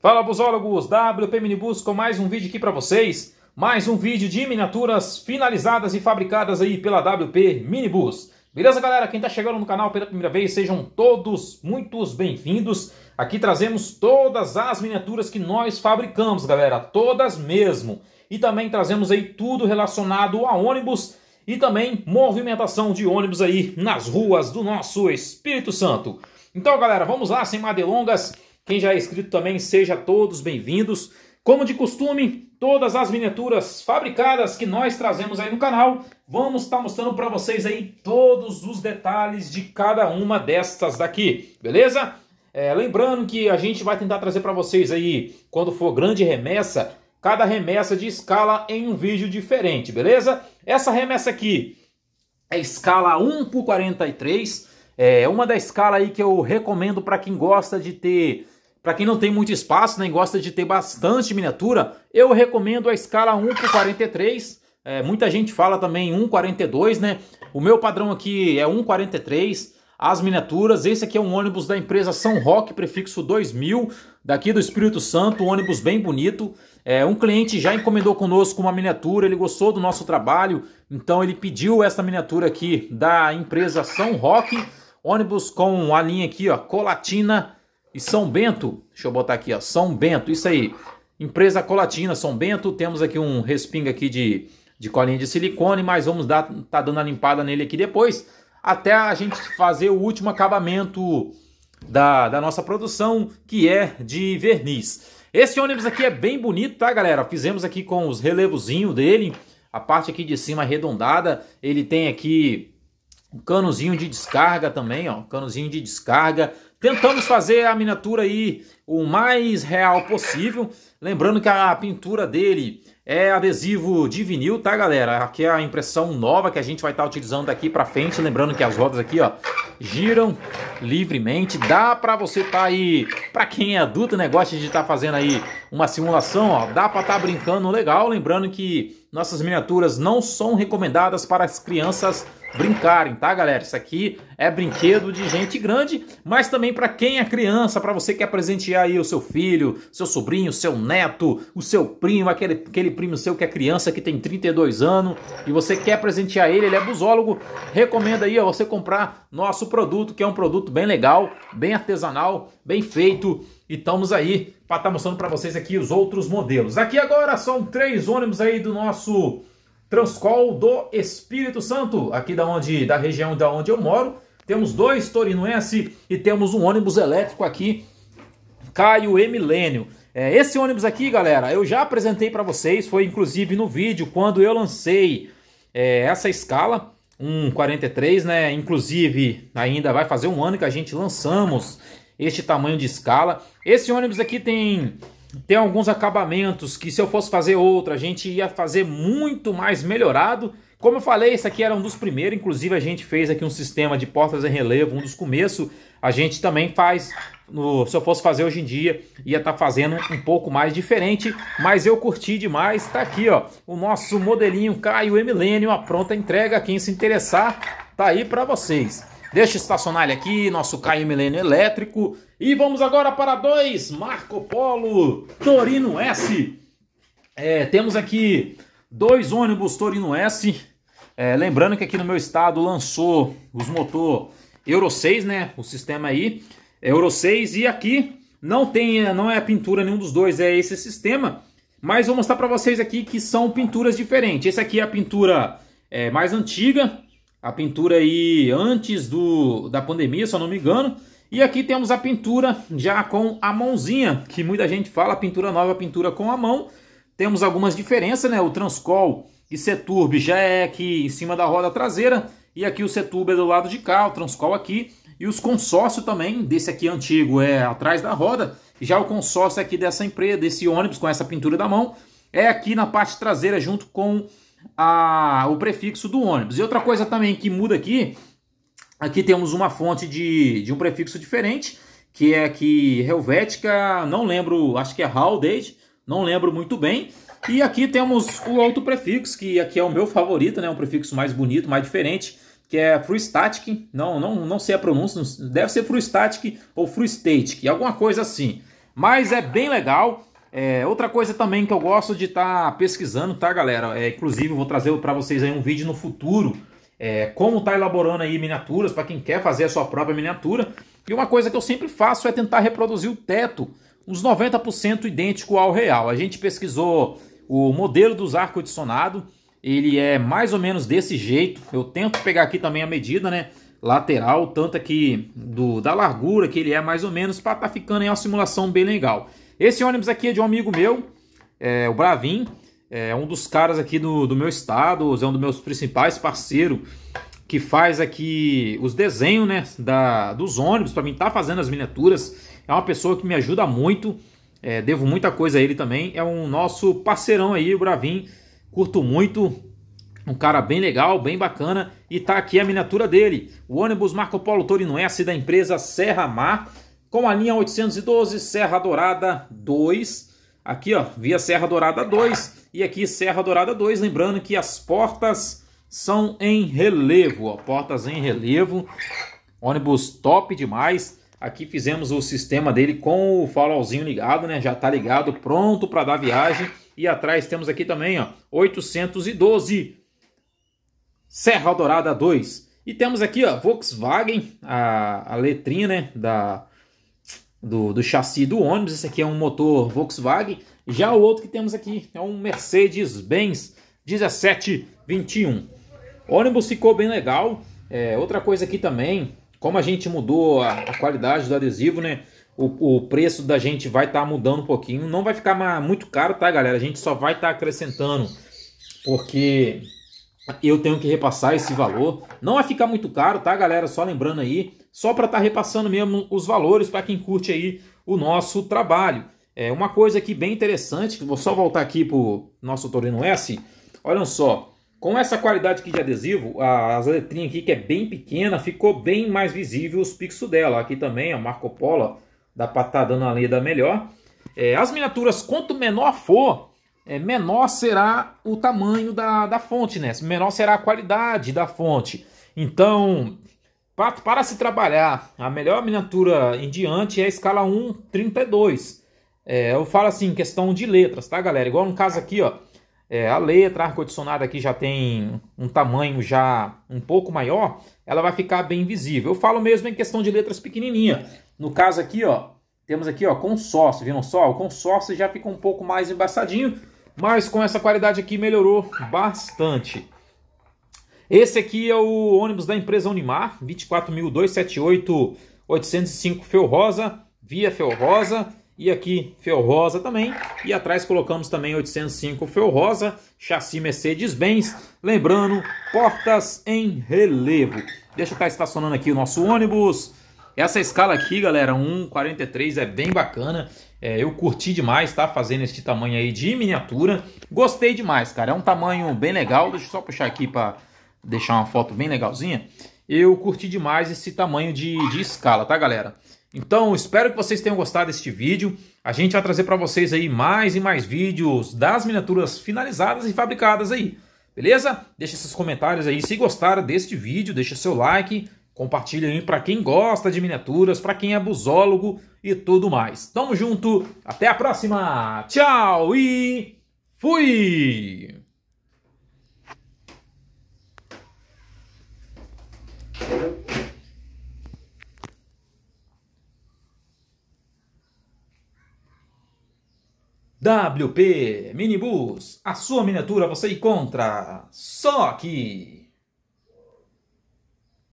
Fala busólogos, WP Minibus com mais um vídeo aqui para vocês. Mais um vídeo de miniaturas finalizadas e fabricadas aí pela WP Minibus. Beleza galera? Quem está chegando no canal pela primeira vez, sejam todos muito bem-vindos. Aqui trazemos todas as miniaturas que nós fabricamos galera, todas mesmo. E também trazemos aí tudo relacionado a ônibus e também movimentação de ônibus aí nas ruas do nosso Espírito Santo. Então galera, vamos lá, sem mais delongas quem já é inscrito também, seja todos bem-vindos. Como de costume, todas as miniaturas fabricadas que nós trazemos aí no canal, vamos estar tá mostrando para vocês aí todos os detalhes de cada uma destas daqui, beleza? É, lembrando que a gente vai tentar trazer para vocês aí, quando for grande remessa, cada remessa de escala em um vídeo diferente, beleza? Essa remessa aqui é escala 1 por 43, é uma da escala aí que eu recomendo para quem gosta de ter para quem não tem muito espaço nem né, gosta de ter bastante miniatura, eu recomendo a escala 1 por 43. É, muita gente fala também 1,42, né? O meu padrão aqui é 1,43 as miniaturas. Esse aqui é um ônibus da empresa São Roque, prefixo 2000, daqui do Espírito Santo, um ônibus bem bonito. É, um cliente já encomendou conosco uma miniatura, ele gostou do nosso trabalho, então ele pediu essa miniatura aqui da empresa São Roque, ônibus com a linha aqui, ó, colatina e São Bento, deixa eu botar aqui, ó, São Bento, isso aí, empresa Colatina, São Bento, temos aqui um respingo aqui de, de colinha de silicone, mas vamos dar, tá dando a limpada nele aqui depois, até a gente fazer o último acabamento da, da nossa produção, que é de verniz. Esse ônibus aqui é bem bonito, tá, galera? Fizemos aqui com os relevozinhos dele, a parte aqui de cima arredondada, ele tem aqui um canozinho de descarga também, ó, um canozinho de descarga, Tentamos fazer a miniatura aí o mais real possível. Lembrando que a pintura dele é adesivo de vinil, tá, galera? Aqui é a impressão nova que a gente vai estar tá utilizando daqui para frente. Lembrando que as rodas aqui, ó, giram livremente. Dá para você estar tá aí, para quem é adulto, né, gosta de estar tá fazendo aí uma simulação, ó, dá para estar tá brincando legal. Lembrando que nossas miniaturas não são recomendadas para as crianças brincarem, tá, galera? Isso aqui é brinquedo de gente grande, mas também para quem é criança, para você que quer presentear aí o seu filho, seu sobrinho, seu neto, o seu primo, aquele, aquele primo seu que é criança, que tem 32 anos, e você quer presentear ele, ele é busólogo, recomendo aí você comprar nosso produto, que é um produto bem legal, bem artesanal, bem feito, e estamos aí para estar tá mostrando para vocês aqui os outros modelos. Aqui agora são três ônibus aí do nosso Transcol do Espírito Santo, aqui da onde da região da onde eu moro. Temos dois Torinoense e temos um ônibus elétrico aqui, Caio e Milênio. É, esse ônibus aqui, galera, eu já apresentei para vocês, foi inclusive no vídeo quando eu lancei é, essa escala 143, né? Inclusive, ainda vai fazer um ano que a gente lançamos este tamanho de escala. Esse ônibus aqui tem tem alguns acabamentos que se eu fosse fazer outra, a gente ia fazer muito mais melhorado. Como eu falei, esse aqui era um dos primeiros, inclusive a gente fez aqui um sistema de portas em relevo, um dos começos. A gente também faz, no, se eu fosse fazer hoje em dia, ia estar tá fazendo um pouco mais diferente, mas eu curti demais. Está aqui ó, o nosso modelinho Caio Emilênio, a pronta entrega, quem se interessar, tá aí para vocês. Deixa estacionar ele aqui, nosso Caio Milênio elétrico. E vamos agora para dois, Marco Polo Torino S. É, temos aqui dois ônibus Torino S. É, lembrando que aqui no meu estado lançou os motor Euro 6, né? O sistema aí é Euro 6 e aqui não tem, é, não é pintura nenhum dos dois, é esse sistema. Mas vou mostrar para vocês aqui que são pinturas diferentes. Esse aqui é a pintura é, mais antiga, a pintura aí antes do, da pandemia, se eu não me engano. E aqui temos a pintura já com a mãozinha, que muita gente fala pintura nova, pintura com a mão. Temos algumas diferenças, né? O Transcol e Seturb já é aqui em cima da roda traseira. E aqui o Seturb é do lado de cá, o Transcol aqui. E os consórcios também, desse aqui antigo é atrás da roda. Já o consórcio aqui dessa empresa, desse ônibus com essa pintura da mão, é aqui na parte traseira junto com a, o prefixo do ônibus. E outra coisa também que muda aqui, aqui temos uma fonte de, de um prefixo diferente, que é aqui Helvética, não lembro, acho que é Haldade, não lembro muito bem. E aqui temos o outro prefixo, que aqui é o meu favorito, né? Um prefixo mais bonito, mais diferente, que é Fruistatic. Não, não, não sei a pronúncia, deve ser Fruistatic ou Fruistatic, alguma coisa assim. Mas é bem legal. É, outra coisa também que eu gosto de estar tá pesquisando, tá, galera? É, inclusive, eu vou trazer para vocês aí um vídeo no futuro é, como tá elaborando aí miniaturas para quem quer fazer a sua própria miniatura. E uma coisa que eu sempre faço é tentar reproduzir o teto, uns 90% idêntico ao real. A gente pesquisou o modelo dos arcos condicionado ele é mais ou menos desse jeito. Eu tento pegar aqui também a medida, né? Lateral, tanto aqui do, da largura que ele é mais ou menos, para estar tá ficando em uma simulação bem legal. Esse ônibus aqui é de um amigo meu, é, o Bravin, é um dos caras aqui do, do meu estado, é um dos meus principais parceiros que faz aqui os desenhos né, da, dos ônibus, para mim tá fazendo as miniaturas. É uma pessoa que me ajuda muito, é, devo muita coisa a ele também. É um nosso parceirão aí, o Bravin, curto muito, um cara bem legal, bem bacana. E tá aqui a miniatura dele, o ônibus Marco Polo Torino S da empresa Serra Mar com a linha 812 Serra Dourada 2. Aqui, ó, via Serra Dourada 2 e aqui Serra Dourada 2. Lembrando que as portas são em relevo, ó, portas em relevo. Ônibus top demais. Aqui fizemos o sistema dele com o farolzinho ligado, né? Já tá ligado, pronto para dar viagem. E atrás temos aqui também, ó, 812 Serra Dourada 2. E temos aqui, ó, Volkswagen, a, a letrinha, né, da do, do chassi do ônibus. Esse aqui é um motor Volkswagen. Já o outro que temos aqui é um Mercedes-Benz 1721. O ônibus ficou bem legal. É, outra coisa aqui também, como a gente mudou a, a qualidade do adesivo, né? O, o, preço da gente vai estar tá mudando um pouquinho. Não vai ficar mais, muito caro, tá, galera? A gente só vai estar tá acrescentando, porque eu tenho que repassar esse valor. Não vai ficar muito caro, tá, galera? Só lembrando aí, só para estar tá repassando mesmo os valores para quem curte aí o nosso trabalho. É uma coisa aqui bem interessante, vou só voltar aqui para o nosso Torino S. Olha só, com essa qualidade aqui de adesivo, as letrinhas aqui que é bem pequena, ficou bem mais visível os pixels dela. Aqui também, a Marco Polo, dá para estar tá dando a lida melhor. É, as miniaturas, quanto menor for, é, menor será o tamanho da, da fonte, né? Menor será a qualidade da fonte. Então, para se trabalhar, a melhor miniatura em diante é a escala 1,32. É, eu falo assim, questão de letras, tá, galera? Igual no caso aqui, ó. É, a letra, ar condicionada aqui já tem um tamanho já um pouco maior, ela vai ficar bem visível. Eu falo mesmo em questão de letras pequenininha. No caso aqui, ó, temos aqui, ó, consórcio, viram só? O consórcio já fica um pouco mais embaçadinho, mas com essa qualidade aqui melhorou bastante. Esse aqui é o ônibus da empresa Unimar, 24.278.805 Felrosa, via Felrosa e aqui Felrosa também. E atrás colocamos também 805 Felrosa, chassi Mercedes-Benz. Lembrando, portas em relevo. Deixa eu estar estacionando aqui o nosso ônibus. Essa escala aqui, galera, 1,43 é bem bacana. É, eu curti demais, tá? Fazendo este tamanho aí de miniatura. Gostei demais, cara. É um tamanho bem legal. Deixa eu só puxar aqui para deixar uma foto bem legalzinha, eu curti demais esse tamanho de, de escala, tá galera? Então, espero que vocês tenham gostado deste vídeo. A gente vai trazer para vocês aí mais e mais vídeos das miniaturas finalizadas e fabricadas aí. Beleza? Deixa seus comentários aí se gostaram deste vídeo, deixa seu like, compartilha aí para quem gosta de miniaturas, para quem é busólogo e tudo mais. Tamo junto, até a próxima. Tchau e fui. WP Minibus, a sua miniatura você encontra só aqui.